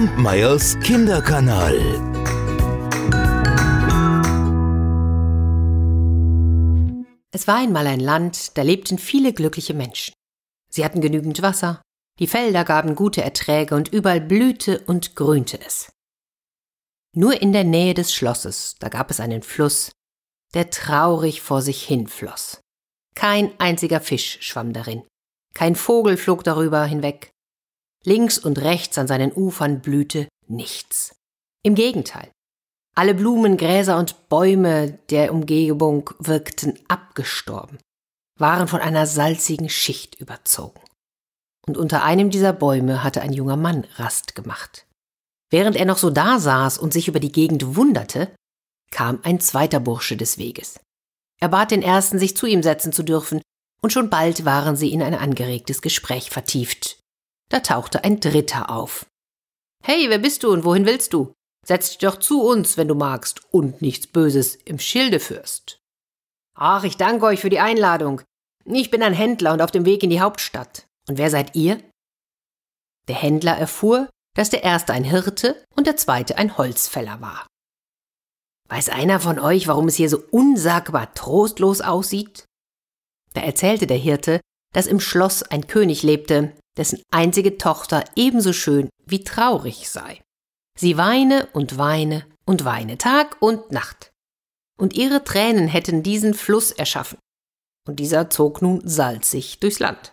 Kampmeyers Kinderkanal. Es war einmal ein Land, da lebten viele glückliche Menschen. Sie hatten genügend Wasser, die Felder gaben gute Erträge und überall blühte und grünte es. Nur in der Nähe des Schlosses, da gab es einen Fluss, der traurig vor sich hinfloss. Kein einziger Fisch schwamm darin, kein Vogel flog darüber hinweg, Links und rechts an seinen Ufern blühte nichts. Im Gegenteil. Alle Blumen, Gräser und Bäume der Umgebung wirkten abgestorben, waren von einer salzigen Schicht überzogen. Und unter einem dieser Bäume hatte ein junger Mann Rast gemacht. Während er noch so da saß und sich über die Gegend wunderte, kam ein zweiter Bursche des Weges. Er bat den ersten, sich zu ihm setzen zu dürfen, und schon bald waren sie in ein angeregtes Gespräch vertieft da tauchte ein Dritter auf. Hey, wer bist du und wohin willst du? Setz dich doch zu uns, wenn du magst, und nichts Böses im Schilde führst. Ach, ich danke euch für die Einladung. Ich bin ein Händler und auf dem Weg in die Hauptstadt. Und wer seid ihr? Der Händler erfuhr, dass der erste ein Hirte und der zweite ein Holzfäller war. Weiß einer von euch, warum es hier so unsagbar trostlos aussieht? Da erzählte der Hirte, dass im Schloss ein König lebte, dessen einzige Tochter ebenso schön wie traurig sei. Sie weine und weine und weine Tag und Nacht. Und ihre Tränen hätten diesen Fluss erschaffen. Und dieser zog nun salzig durchs Land.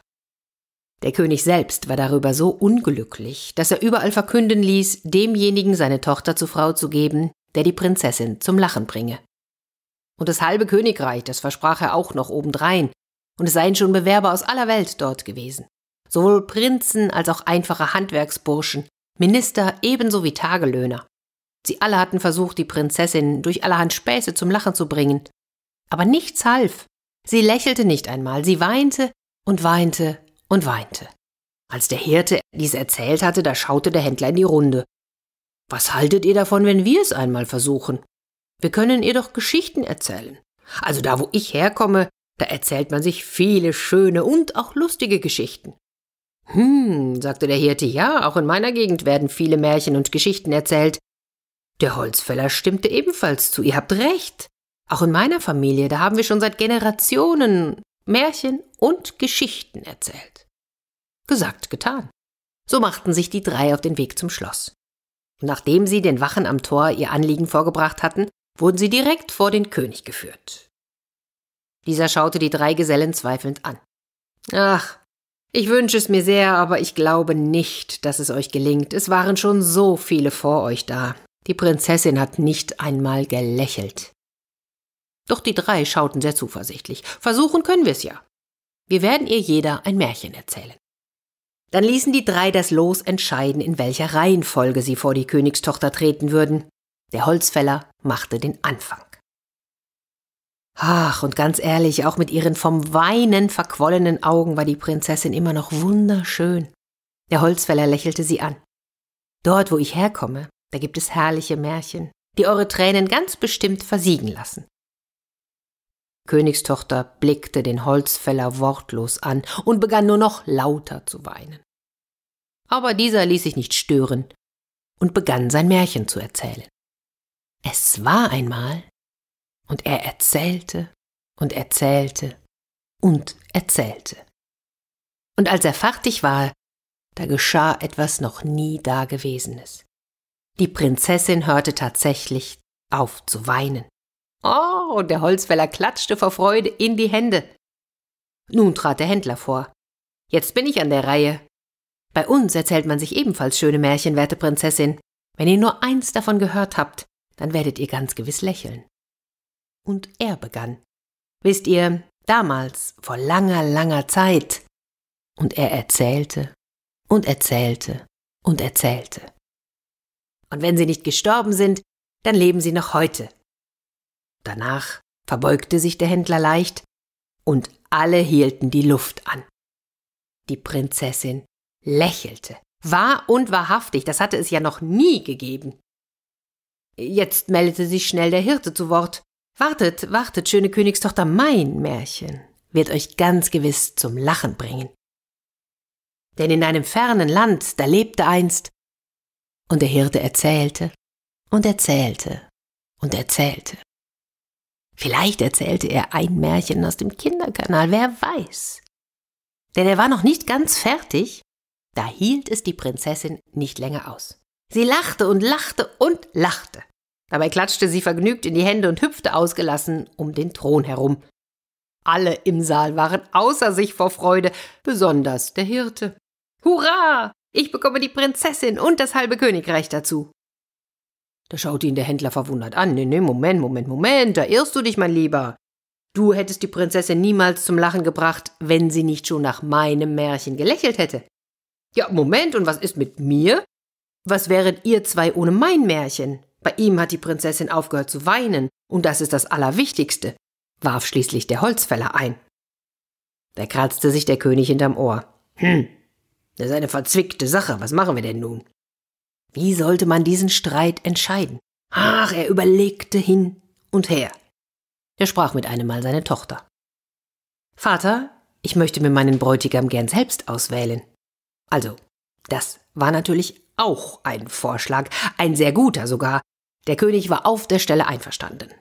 Der König selbst war darüber so unglücklich, dass er überall verkünden ließ, demjenigen seine Tochter zur Frau zu geben, der die Prinzessin zum Lachen bringe. Und das halbe Königreich, das versprach er auch noch obendrein, und es seien schon Bewerber aus aller Welt dort gewesen. Sowohl Prinzen als auch einfache Handwerksburschen, Minister ebenso wie Tagelöhner. Sie alle hatten versucht, die Prinzessin durch allerhand Späße zum Lachen zu bringen. Aber nichts half. Sie lächelte nicht einmal, sie weinte und weinte und weinte. Als der Hirte dies erzählt hatte, da schaute der Händler in die Runde. Was haltet ihr davon, wenn wir es einmal versuchen? Wir können ihr doch Geschichten erzählen. Also da, wo ich herkomme, da erzählt man sich viele schöne und auch lustige Geschichten. Hm, sagte der Hirte, ja, auch in meiner Gegend werden viele Märchen und Geschichten erzählt. Der Holzfäller stimmte ebenfalls zu, ihr habt recht. Auch in meiner Familie, da haben wir schon seit Generationen Märchen und Geschichten erzählt. Gesagt, getan. So machten sich die drei auf den Weg zum Schloss. nachdem sie den Wachen am Tor ihr Anliegen vorgebracht hatten, wurden sie direkt vor den König geführt. Dieser schaute die drei Gesellen zweifelnd an. Ach, ich wünsche es mir sehr, aber ich glaube nicht, dass es euch gelingt. Es waren schon so viele vor euch da. Die Prinzessin hat nicht einmal gelächelt. Doch die drei schauten sehr zuversichtlich. Versuchen können wir es ja. Wir werden ihr jeder ein Märchen erzählen. Dann ließen die drei das Los entscheiden, in welcher Reihenfolge sie vor die Königstochter treten würden. Der Holzfäller machte den Anfang. Ach, und ganz ehrlich, auch mit ihren vom Weinen verquollenen Augen war die Prinzessin immer noch wunderschön. Der Holzfäller lächelte sie an. Dort, wo ich herkomme, da gibt es herrliche Märchen, die eure Tränen ganz bestimmt versiegen lassen. Königstochter blickte den Holzfäller wortlos an und begann nur noch lauter zu weinen. Aber dieser ließ sich nicht stören und begann sein Märchen zu erzählen. Es war einmal und er erzählte und erzählte und erzählte. Und als er fertig war, da geschah etwas noch nie Dagewesenes. Die Prinzessin hörte tatsächlich auf zu weinen. Oh, und der Holzfäller klatschte vor Freude in die Hände. Nun trat der Händler vor. Jetzt bin ich an der Reihe. Bei uns erzählt man sich ebenfalls schöne Märchen, werte Prinzessin. Wenn ihr nur eins davon gehört habt, dann werdet ihr ganz gewiss lächeln und er begann. Wisst ihr, damals, vor langer, langer Zeit. Und er erzählte und erzählte und erzählte. Und wenn sie nicht gestorben sind, dann leben sie noch heute. Danach verbeugte sich der Händler leicht, und alle hielten die Luft an. Die Prinzessin lächelte. Wahr und wahrhaftig, das hatte es ja noch nie gegeben. Jetzt meldete sich schnell der Hirte zu Wort. Wartet, wartet, schöne Königstochter, mein Märchen wird euch ganz gewiss zum Lachen bringen. Denn in einem fernen Land, da lebte einst, und der Hirte erzählte und erzählte und erzählte. Vielleicht erzählte er ein Märchen aus dem Kinderkanal, wer weiß. Denn er war noch nicht ganz fertig, da hielt es die Prinzessin nicht länger aus. Sie lachte und lachte und lachte. Dabei klatschte sie vergnügt in die Hände und hüpfte ausgelassen um den Thron herum. Alle im Saal waren außer sich vor Freude, besonders der Hirte. Hurra! Ich bekomme die Prinzessin und das halbe Königreich dazu. Da schaute ihn der Händler verwundert an. Nee, nee, Moment, Moment, Moment, da irrst du dich, mein Lieber. Du hättest die Prinzessin niemals zum Lachen gebracht, wenn sie nicht schon nach meinem Märchen gelächelt hätte. Ja, Moment, und was ist mit mir? Was wäret ihr zwei ohne mein Märchen? Bei ihm hat die Prinzessin aufgehört zu weinen, und das ist das Allerwichtigste, warf schließlich der Holzfäller ein. Da kratzte sich der König hinterm Ohr. Hm, das ist eine verzwickte Sache, was machen wir denn nun? Wie sollte man diesen Streit entscheiden? Ach, er überlegte hin und her. Er sprach mit einem Mal seine Tochter. Vater, ich möchte mir meinen Bräutigam gern selbst auswählen. Also, das war natürlich auch ein Vorschlag, ein sehr guter sogar. Der König war auf der Stelle einverstanden.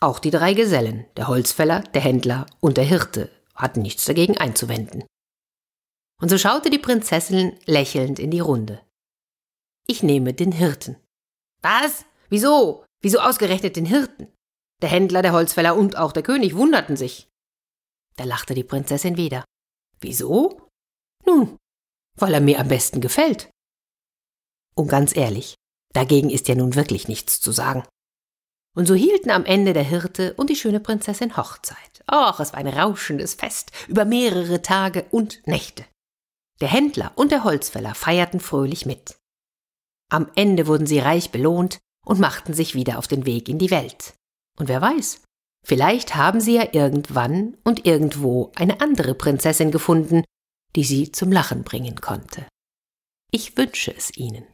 Auch die drei Gesellen, der Holzfäller, der Händler und der Hirte, hatten nichts dagegen einzuwenden. Und so schaute die Prinzessin lächelnd in die Runde. Ich nehme den Hirten. Was? Wieso? Wieso ausgerechnet den Hirten? Der Händler, der Holzfäller und auch der König wunderten sich. Da lachte die Prinzessin wieder. Wieso? Nun, weil er mir am besten gefällt. Und ganz ehrlich, dagegen ist ja nun wirklich nichts zu sagen. Und so hielten am Ende der Hirte und die schöne Prinzessin Hochzeit. Och, es war ein rauschendes Fest über mehrere Tage und Nächte. Der Händler und der Holzfäller feierten fröhlich mit. Am Ende wurden sie reich belohnt und machten sich wieder auf den Weg in die Welt. Und wer weiß, vielleicht haben sie ja irgendwann und irgendwo eine andere Prinzessin gefunden, die sie zum Lachen bringen konnte. Ich wünsche es ihnen.